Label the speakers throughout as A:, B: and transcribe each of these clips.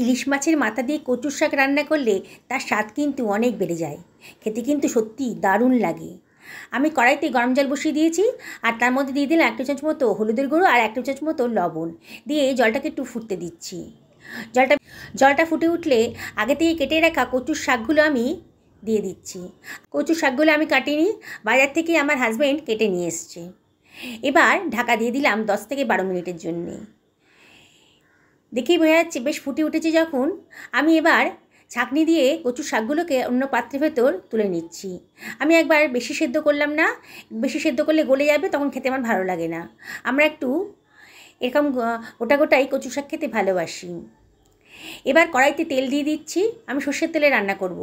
A: ইলিশ মাছের মাথা দিয়ে কচুর শাক রান্না করলে তার স্বাদ কিন্তু অনেক বেড়ে যায় খেতে কিন্তু সত্যি দারুণ লাগে আমি কড়াইতে গরম জল বসিয়ে দিয়েছি আর তার মধ্যে দিয়ে দিলাম একটা চামচ মতো হলুদের গুঁড়ো আর একটা চামচ মতো লবণ দিয়ে জলটাকে একটু ফুটতে দিচ্ছি জলটা জলটা ফুটে উঠলে আগে থেকে কেটে রাখা কচুর শাকগুলো আমি দিয়ে দিচ্ছি কচুর শাকগুলো আমি কাটিনি বাজার থেকে আমার হাজব্যান্ড কেটে নিয়ে এসছে এবার ঢাকা দিয়ে দিলাম দশ থেকে বারো মিনিটের জন্যে দেখেই বোঝা যাচ্ছে বেশ ফুটে উঠেছে যখন আমি এবার ছাঁকনি দিয়ে কচুর শাকগুলোকে অন্য পাত্রের ভেতর তুলে নিচ্ছি আমি একবার বেশি সেদ্ধ করলাম না বেশি সেদ্ধ করলে গলে যাবে তখন খেতে আমার ভালো লাগে না আমরা একটু এরকম গোটা গোটাই কচু শাক খেতে ভালোবাসি এবার কড়াইতে তেল দিয়ে দিচ্ছি আমি সর্ষের তেলে রান্না করব।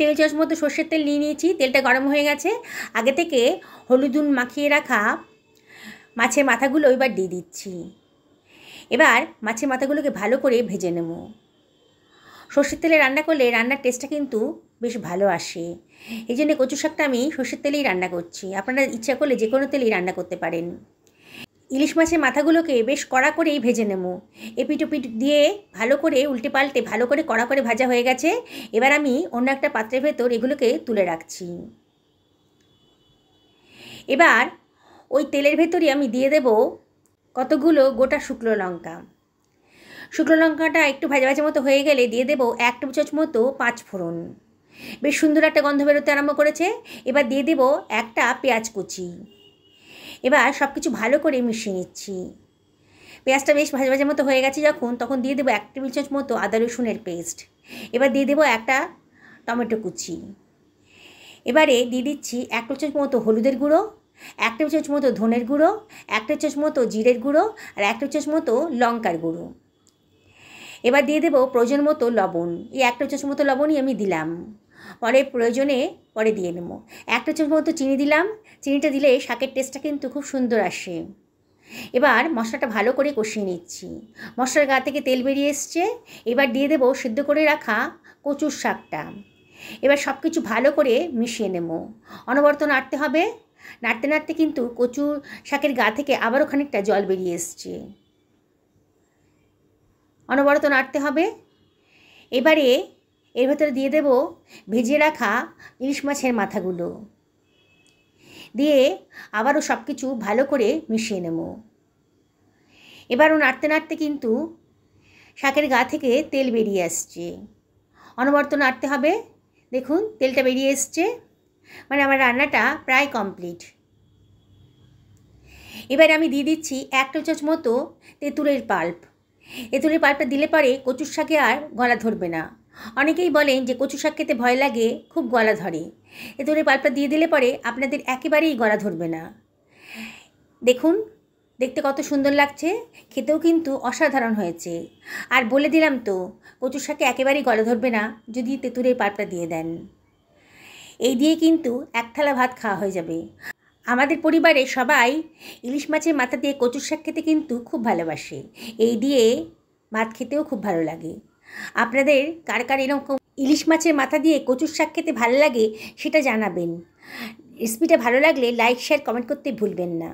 A: তেল চাষ মতো সর্ষের তেল নিয়ে নিয়েছি তেলটা গরম হয়ে গেছে আগে থেকে হলুদ মাখিয়ে রাখা মাছের মাথাগুলো এবার দিয়ে দিচ্ছি এবার মাছের মাথাগুলোকে ভালো করে ভেজে নেব সর্ষের তেলে রান্না করলে রান্নার টেস্টটা কিন্তু বেশ ভালো আসে এই জন্য কচু শাকটা আমি সর্ষের তেলেই রান্না করছি আপনারা ইচ্ছা করলে যে কোনো তেলেই রান্না করতে পারেন ইলিশ মাছের মাথাগুলোকে বেশ কড়া করেই ভেজে নেব এপিটোপিট দিয়ে ভালো করে উল্টে পাল্টে ভালো করে কড়া করে ভাজা হয়ে গেছে এবার আমি অন্য একটা পাত্রের ভেতর এগুলোকে তুলে রাখছি এবার ওই তেলের ভেতরই আমি দিয়ে দেব কতগুলো গোটা শুকনো লঙ্কা শুকনো লঙ্কাটা একটু ভাজা ভাজা মতো হয়ে গেলে দিয়ে দেবো এক চামচ মতো পাঁচ ফোড়ন বেশ সুন্দর একটা গন্ধ বেরোতে আরম্ভ করেছে এবার দিয়ে দেবো একটা পেঁয়াজ কুচি এবার সব কিছু ভালো করে মিশিয়ে নিচ্ছি পেঁয়াজটা বেশ ভাজা ভাজা মতো হয়ে গেছে যখন তখন দিয়ে দেবো এক টেবিল চামচ মতো আদা রসুনের পেস্ট এবার দিয়ে দেবো একটা টমেটো কুচি এবারে দিয়ে দিচ্ছি এক চামচ মতো হলুদের গুঁড়ো একটা টেবিল মতো ধনের গুঁড়ো একটা টেবিল মতো জিরের গুঁড়ো আর একটা টেবিল মতো লঙ্কার গুঁড়ো এবার দিয়ে দেবো প্রয়োজন মতো লবণ এই একটা চামচ মতো লবণই আমি দিলাম পরে প্রয়োজনে পরে দিয়ে নেব একটা চোচ মতো চিনি দিলাম চিনিটা দিলে শাকের টেস্টটা কিন্তু খুব সুন্দর আসে এবার মশলাটা ভালো করে কষিয়ে নিচ্ছি মশলার গা থেকে তেল বেরিয়ে এসছে এবার দিয়ে দেবো সিদ্ধ করে রাখা কচুর শাকটা এবার সব কিছু ভালো করে মিশিয়ে নেব অনবর্তন আটতে হবে নাড়তে নাড়তে কিন্তু কচু শাকের গা থেকে আবারও খানিকটা জল বেরিয়ে এসছে অনবরত নাড়তে হবে এবারে এর ভেতরে দিয়ে দেব ভেজে রাখা ইলিশ মাছের মাথাগুলো দিয়ে আবারও সব কিছু ভালো করে মিশিয়ে নেব এবারও নাড়তে নাড়তে কিন্তু শাকের গা থেকে তেল বেরিয়ে আসছে অনবরত নাড়তে হবে দেখুন তেলটা বেরিয়ে এসছে মানে আমার রান্নাটা প্রায় কমপ্লিট এবার আমি দিয়ে দিচ্ছি এক টেবিল চামচ মতো তেঁতুলের পাল্প তেঁতুলের পাল্পটা দিলে পরে কচুর শাকে আর গলা ধরবে না অনেকেই বলেন যে কচু শাক খেতে ভয় লাগে খুব গলা ধরে তেঁতুলের পাল্পটা দিয়ে দিলে পরে আপনাদের একেবারেই গলা ধরবে না দেখুন দেখতে কত সুন্দর লাগছে খেতেও কিন্তু অসাধারণ হয়েছে আর বলে দিলাম তো কচুর শাকে একেবারেই গলা ধরবে না যদি তেঁতুলের পাল্পটা দিয়ে দেন এই দিয়ে কিন্তু এক থালা ভাত খাওয়া হয়ে যাবে আমাদের পরিবারে সবাই ইলিশ মাছের মাথা দিয়ে কচুর শাক খেতে কিন্তু খুব ভালোবাসে এই দিয়ে ভাত খেতেও খুব ভালো লাগে আপনাদের কার কার এরকম ইলিশ মাছের মাথা দিয়ে কচুর শাক খেতে ভালো লাগে সেটা জানাবেন রেসিপিটা ভালো লাগলে লাইক শেয়ার কমেন্ট করতে ভুলবেন না